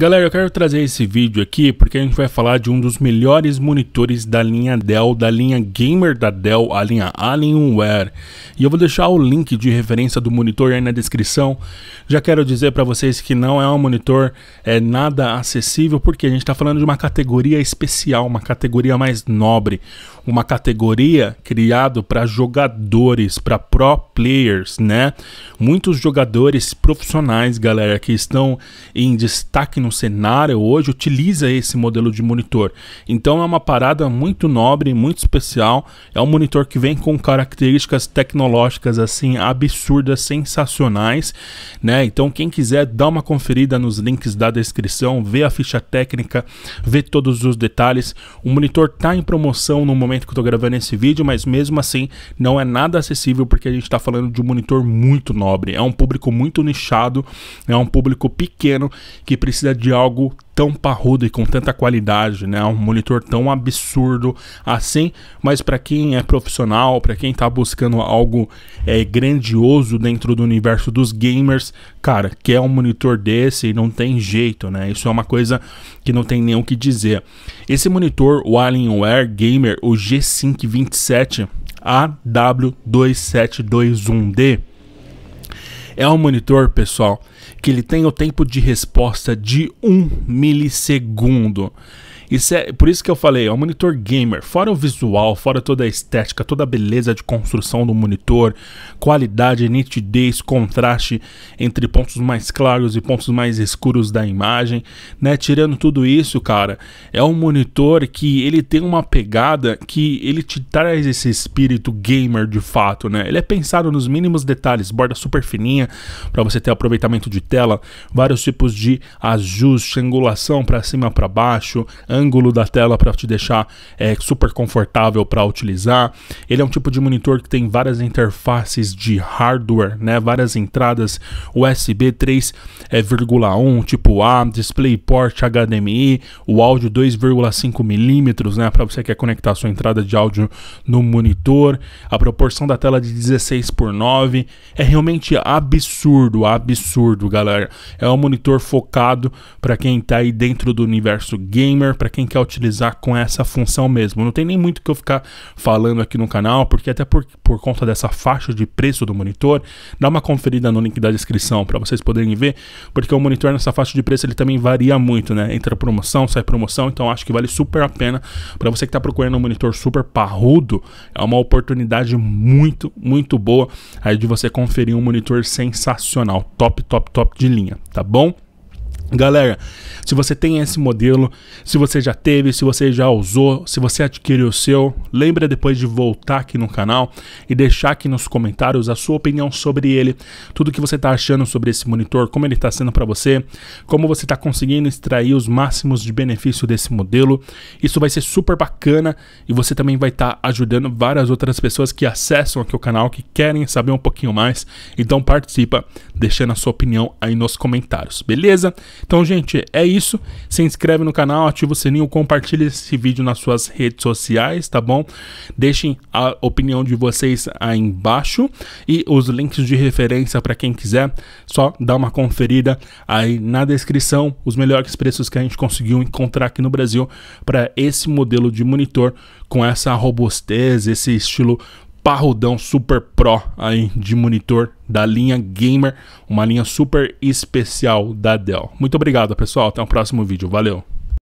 Galera, eu quero trazer esse vídeo aqui porque a gente vai falar de um dos melhores monitores da linha Dell, da linha Gamer da Dell, a linha Alienware. E eu vou deixar o link de referência do monitor aí na descrição. Já quero dizer para vocês que não é um monitor é nada acessível porque a gente está falando de uma categoria especial, uma categoria mais nobre, uma categoria criado para jogadores, para pro players, né? Muitos jogadores profissionais, galera, que estão em destaque no no cenário hoje utiliza esse modelo de monitor. Então é uma parada muito nobre, muito especial. É um monitor que vem com características tecnológicas assim absurdas, sensacionais, né? Então quem quiser dá uma conferida nos links da descrição, vê a ficha técnica, vê todos os detalhes. O monitor tá em promoção no momento que eu tô gravando esse vídeo, mas mesmo assim não é nada acessível porque a gente está falando de um monitor muito nobre. É um público muito nichado, é um público pequeno que precisa precisa de algo tão parrudo e com tanta qualidade, né? Um monitor tão absurdo assim, mas para quem é profissional, para quem está buscando algo é, grandioso dentro do universo dos gamers, cara, quer um monitor desse e não tem jeito, né? Isso é uma coisa que não tem nem o que dizer. Esse monitor, o Alienware Gamer, o G527 AW2721D, é um monitor, pessoal, que ele tem o tempo de resposta de um milissegundo. Isso é por isso que eu falei, é um monitor gamer. Fora o visual, fora toda a estética, toda a beleza de construção do monitor, qualidade, nitidez, contraste entre pontos mais claros e pontos mais escuros da imagem, né? Tirando tudo isso, cara, é um monitor que ele tem uma pegada que ele te traz esse espírito gamer de fato, né? Ele é pensado nos mínimos detalhes, borda super fininha para você ter aproveitamento de tela, vários tipos de ajuste, angulação para cima, para baixo, ângulo da tela para te deixar é, super confortável para utilizar. Ele é um tipo de monitor que tem várias interfaces de hardware, né? Várias entradas USB 3,1 é, tipo A, DisplayPort, HDMI, o áudio 2,5 milímetros, né? Para você que quer conectar a sua entrada de áudio no monitor. A proporção da tela é de 16 por 9 é realmente absurdo, absurdo, galera. É um monitor focado para quem está aí dentro do universo gamer, para quem quer utilizar com essa função mesmo. Não tem nem muito que eu ficar falando aqui no canal, porque até por, por conta dessa faixa de preço do monitor, dá uma conferida no link da descrição para vocês poderem ver, porque o monitor nessa faixa de preço ele também varia muito, né? Entra promoção, sai promoção, então acho que vale super a pena para você que está procurando um monitor super parrudo, é uma oportunidade muito, muito boa aí de você conferir um monitor sensacional, top, top, top de linha, tá bom? Galera, se você tem esse modelo, se você já teve, se você já usou, se você adquiriu o seu, lembra depois de voltar aqui no canal e deixar aqui nos comentários a sua opinião sobre ele, tudo que você está achando sobre esse monitor, como ele está sendo para você, como você está conseguindo extrair os máximos de benefício desse modelo. Isso vai ser super bacana e você também vai estar tá ajudando várias outras pessoas que acessam aqui o canal, que querem saber um pouquinho mais. Então participa, deixando a sua opinião aí nos comentários, beleza? Então, gente, é isso. Se inscreve no canal, ativa o sininho, compartilha esse vídeo nas suas redes sociais, tá bom? Deixem a opinião de vocês aí embaixo e os links de referência para quem quiser, só dá uma conferida aí na descrição, os melhores preços que a gente conseguiu encontrar aqui no Brasil para esse modelo de monitor com essa robustez, esse estilo parrudão super pro aí de monitor da linha gamer, uma linha super especial da Dell. Muito obrigado, pessoal. Até o próximo vídeo. Valeu.